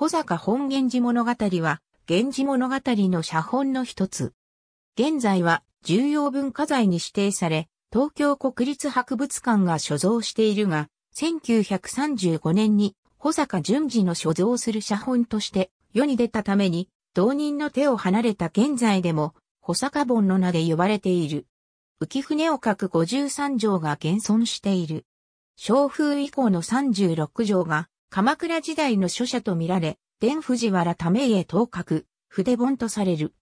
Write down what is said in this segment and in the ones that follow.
保坂本源氏物語は、源氏物語の写本の一つ。現在は重要文化財に指定され、東京国立博物館が所蔵しているが、1935年に保坂淳二の所蔵する写本として世に出たために、同人の手を離れた現在でも、保坂本の名で呼ばれている。浮舟を書く53条が現存している。昭風以降の36条が鎌倉時代の書写とみられ、伝藤原為家頭格、筆本とされる。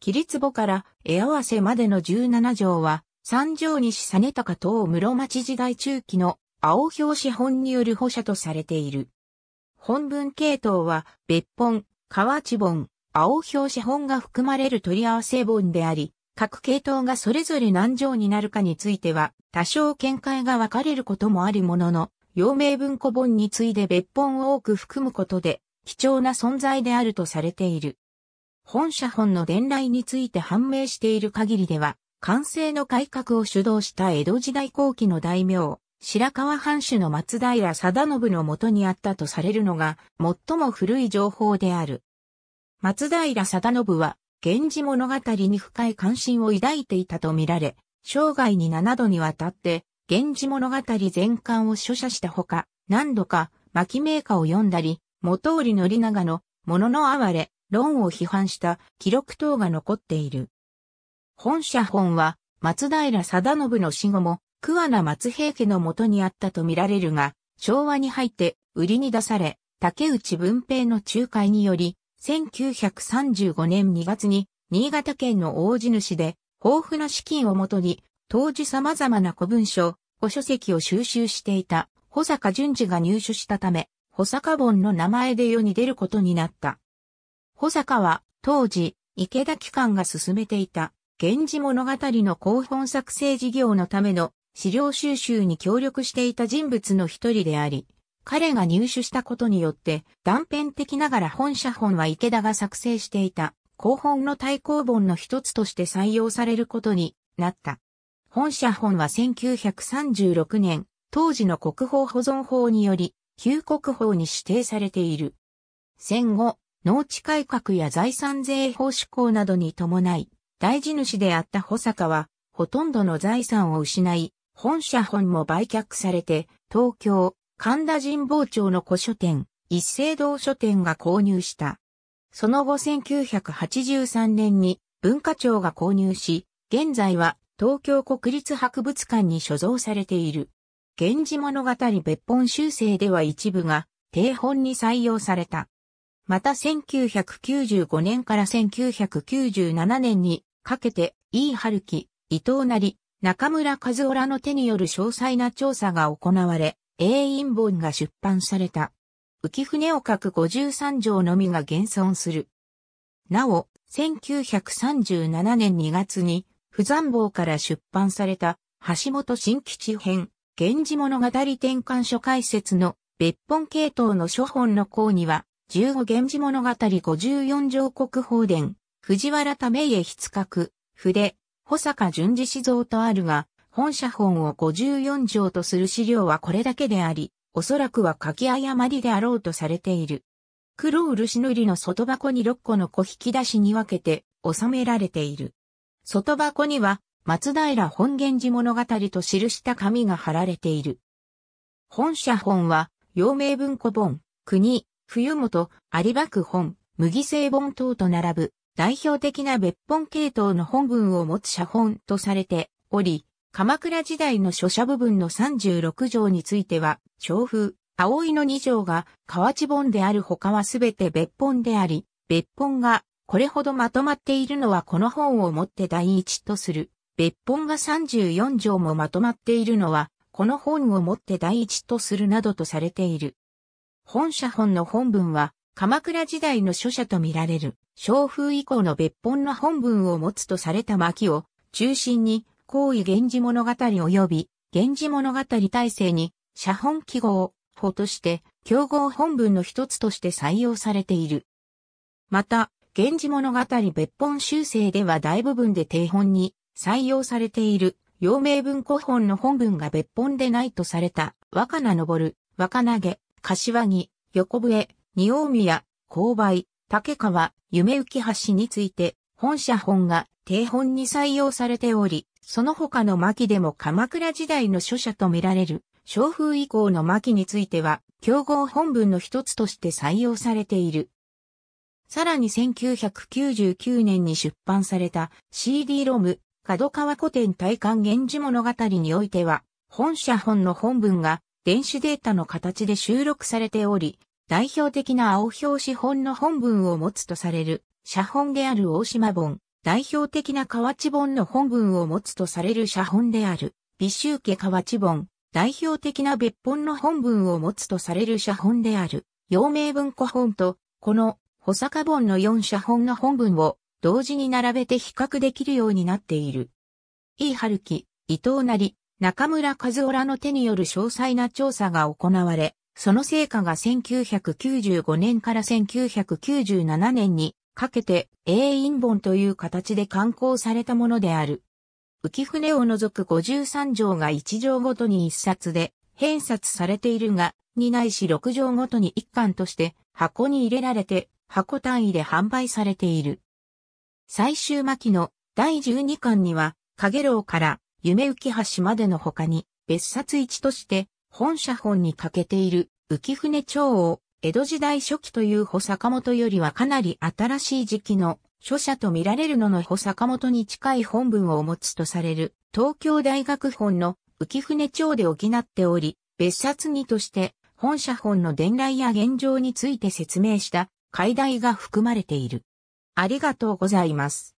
桐壺から絵合わせまでの17条は、三条西実高等室町時代中期の青表紙本による補写とされている。本文系統は、別本、河内本、青表紙本が含まれる取り合わせ本であり、各系統がそれぞれ何条になるかについては、多少見解が分かれることもあるものの、陽明文庫本に次いで別本を多く含むことで、貴重な存在であるとされている。本社本の伝来について判明している限りでは、完成の改革を主導した江戸時代後期の大名、白川藩主の松平定信のもとにあったとされるのが、最も古い情報である。松平定信は、源氏物語に深い関心を抱いていたとみられ、生涯に7度にわたって、源氏物語全巻を著者したほか、何度か、巻名家を読んだり、元織宣長の、もののあわれ、論を批判した記録等が残っている。本社本は、松平定信の死後も、桑名松平家のもとにあったと見られるが、昭和に入って売りに出され、竹内文平の仲介により、1935年2月に、新潟県の大地主で、豊富な資金をもとに、当時様々な古文書、古書籍を収集していた保坂淳二が入手したため、保坂本の名前で世に出ることになった。保坂は当時池田機関が進めていた源氏物語の広本作成事業のための資料収集に協力していた人物の一人であり、彼が入手したことによって断片的ながら本社本は池田が作成していた広本の対抗本の一つとして採用されることになった。本社本は1936年、当時の国宝保存法により、旧国宝に指定されている。戦後、農地改革や財産税法施行などに伴い、大地主であった保坂は、ほとんどの財産を失い、本社本も売却されて、東京、神田神保町の古書店、一斉堂書店が購入した。その後1983年に文化庁が購入し、現在は東京国立博物館に所蔵されている。源氏物語別本修正では一部が定本に採用された。また1995年から1997年にかけて、飯春樹、伊藤成、中村和夫らの手による詳細な調査が行われ、永遠本が出版された。浮舟を書く53条のみが現存する。なお、1937年2月に不残坊から出版された、橋本新吉編、源氏物語転換書解説の別本系統の書本の項には、15源氏物語54条国宝伝、藤原為家筆格、筆、保坂淳二史像とあるが、本社本を54条とする資料はこれだけであり、おそらくは書き誤りであろうとされている。黒漆塗りの外箱に6個の小引き出しに分けて収められている。外箱には、松平本源寺物語と記した紙が貼られている。本社本は、陽明文庫本、国、冬本、有馬区本、麦製本等と並ぶ、代表的な別本系統の本文を持つ写本とされており、鎌倉時代の書写部分の36条については、長風、葵の2条が河内本である他はすべて別本であり、別本がこれほどまとまっているのはこの本をもって第一とする。別本が34条もまとまっているのは、この本をもって第一とするなどとされている。本社本の本文は、鎌倉時代の書写と見られる、昭風以降の別本の本文を持つとされた巻を、中心に、行為源氏物語及び、源氏物語体制に、写本記号、法として、競合本文の一つとして採用されている。また、源氏物語別本修正では大部分で定本に採用されている、陽明文庫本の本文が別本でないとされた、若菜登、若投げ、柏木、横笛、二大宮、勾配、竹川、夢浮橋について、本社本が定本に採用されており、その他の巻でも鎌倉時代の書写とみられる、昭風以降の巻については、競合本文の一つとして採用されている。さらに1999年に出版された CD ロム、角川古典体感源氏物語においては、本社本の本文が電子データの形で収録されており、代表的な青表紙本の本文を持つとされる、写本である大島本、代表的な河内本の本文を持つとされる写本である、美集家河内本、代表的な別本の本文を持つとされる写本である、陽明文庫本と、この補佐カの4写本の本文を同時に並べて比較できるようになっている。井春樹、伊藤成、中村和夫らの手による詳細な調査が行われ、その成果が1995年から1997年にかけて永遠本という形で刊行されたものである。浮舟を除く53条が1条ごとに1冊で偏冊されているが、2ないし6条ごとに1巻として箱に入れられて箱単位で販売されている。最終巻の第12巻には、影楼から夢浮橋までの他に、別冊一として本社本に欠けている浮船町を江戸時代初期という保坂本よりはかなり新しい時期の書写と見られるのの保坂本に近い本文を持つとされる東京大学本の浮船町で補っており、別冊2として本社本の伝来や現状について説明した解題が含まれている。ありがとうございます。